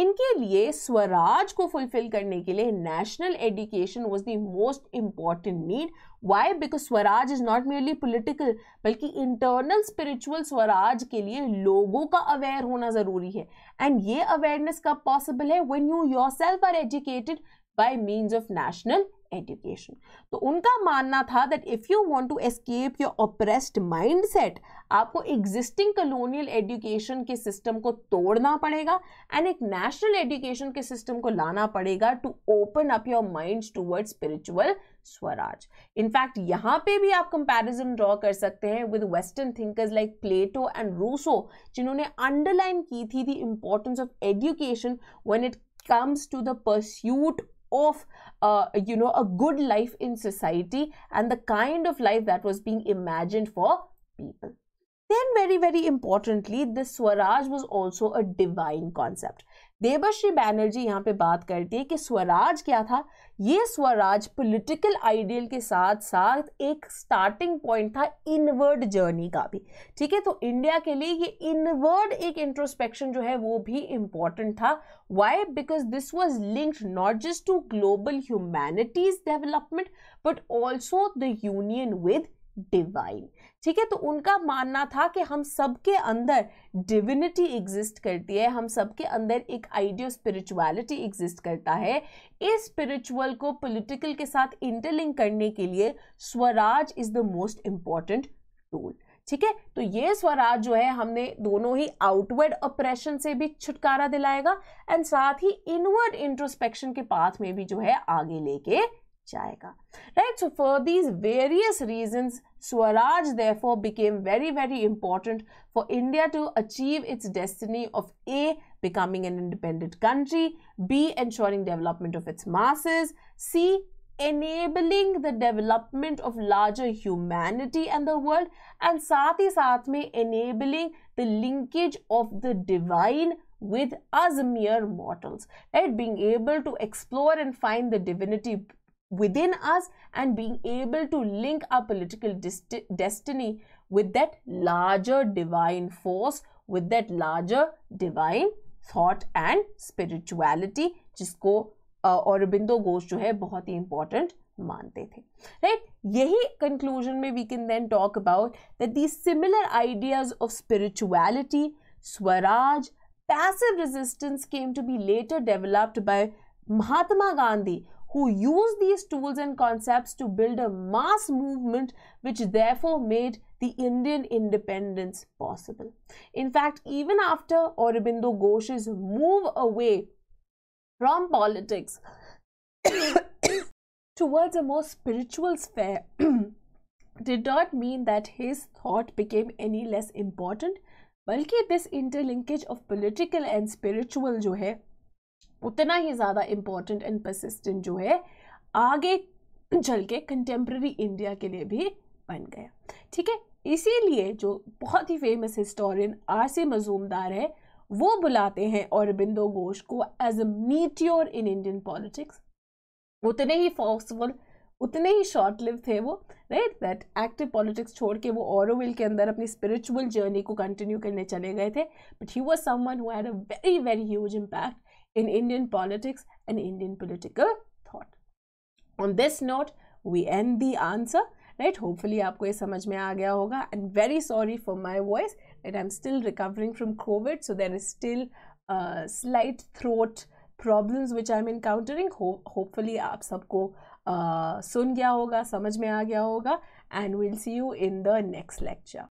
इनके लिए स्वराज को फुलफिल करने के लिए national education was the most important need why because Swaraj is not merely political बल्कि इंटरनल स्पिरिचुअल स्वराज के लिए लोगों का अवेयर होना ज़रूरी है एंड ये अवेयरनेस कब पॉसिबल है when you yourself are educated by means of national education तो उनका मानना था that if you want to escape your oppressed mindset आपको एग्जिस्टिंग कॉलोनियल एजुकेशन के सिस्टम को तोड़ना पड़ेगा एंड एक नेशनल एजुकेशन के सिस्टम को लाना पड़ेगा to open up your mind toward spiritual Swaraj in fact यहाँ पे भी आप कंपैरिजन ड्रॉ कर सकते हैं with western thinkers like Plato and Rousseau जिन्होंने अंडरलाइन की थी the importance of education when it comes to the pursuit of uh, you know a good life in society and the kind of life that was being imagined for people then very very importantly the swaraj was also a divine concept Debashree Banerjee यहाँ पे बात करती है कि स्वराज क्या था ये Swaraj political ideal के साथ साथ एक स्टार्टिंग पॉइंट था इनवर्ड जर्नी का भी ठीक है तो इंडिया के लिए ये इनवर्ड एक इंट्रोस्पेक्शन जो है वो भी इम्पॉर्टेंट था why because this was linked not just to global humanities development but also the union with divine ठीक है तो उनका मानना था कि हम सबके अंदर डिविनिटी एग्जिस्ट करती है हम सबके अंदर एक आइडियो स्पिरिचुअलिटी एग्जिस्ट करता है इस स्पिरिचुअल को पॉलिटिकल के साथ इंटरलिंक करने के लिए Swaraj is the most important tool ठीक है तो ये स्वराज जो है हमने दोनों ही आउटवर्ड ऑपरेशन से भी छुटकारा दिलाएगा एंड साथ ही इनवर्ड इंट्रोस्पेक्शन के पाथ में भी जो है आगे लेके Right, so for these various reasons, Swaraj therefore became very, very important for India to achieve its destiny of A, becoming an independent country, B, ensuring development of its masses, C, enabling the development of larger humanity and the world, and saath hi saath mein enabling the linkage of the divine with us mere mortals, right? Being able to explore and find the divinity within us and being able to link our political destiny with that larger divine force, with that larger divine thought and spirituality, which uh, Aurobindo goes to hai, bahut important mante the. Right? Yehi conclusion mein we can then talk about that these similar ideas of spirituality, swaraj, passive resistance came to be later developed by Mahatma Gandhi, who used these tools and concepts to build a mass movement which therefore made the Indian independence possible. In fact, even after Aurobindo Ghosh's move away from politics towards a more spiritual sphere did not mean that his thought became any less important, बल्कि this interlinkage of political and spiritual, जो है उतना ही ज़्यादा important and persistent जो है आगे चल के कंटेम्प्रेरी इंडिया के लिए भी बन गया ठीक है इसीलिए जो बहुत ही famous historian R C Majumdar है वो बुलाते हैं औरबिंदो घोष को as a meteor in Indian politics उतने ही फोर्सफुल उतने ही शॉर्ट लिव थे वो राइट दैट एक्टिव पॉलिटिक्स छोड़ के वो विल के अंदर अपनी स्पिरिचुअल जर्नी को कंटिन्यू करने चले गए थे but he was summon who had a very very huge impact in Indian politics and Indian political thought. On this note, we end the answer. Right? Hopefully, आपको ये समझ में आ गया होगा. And very sorry for my voice. Right? I'm still recovering from COVID, so there is still slight throat problems which I'm encountering. Ho hopefully, आप सबको uh, सुन गया होगा, And we'll see you in the next lecture.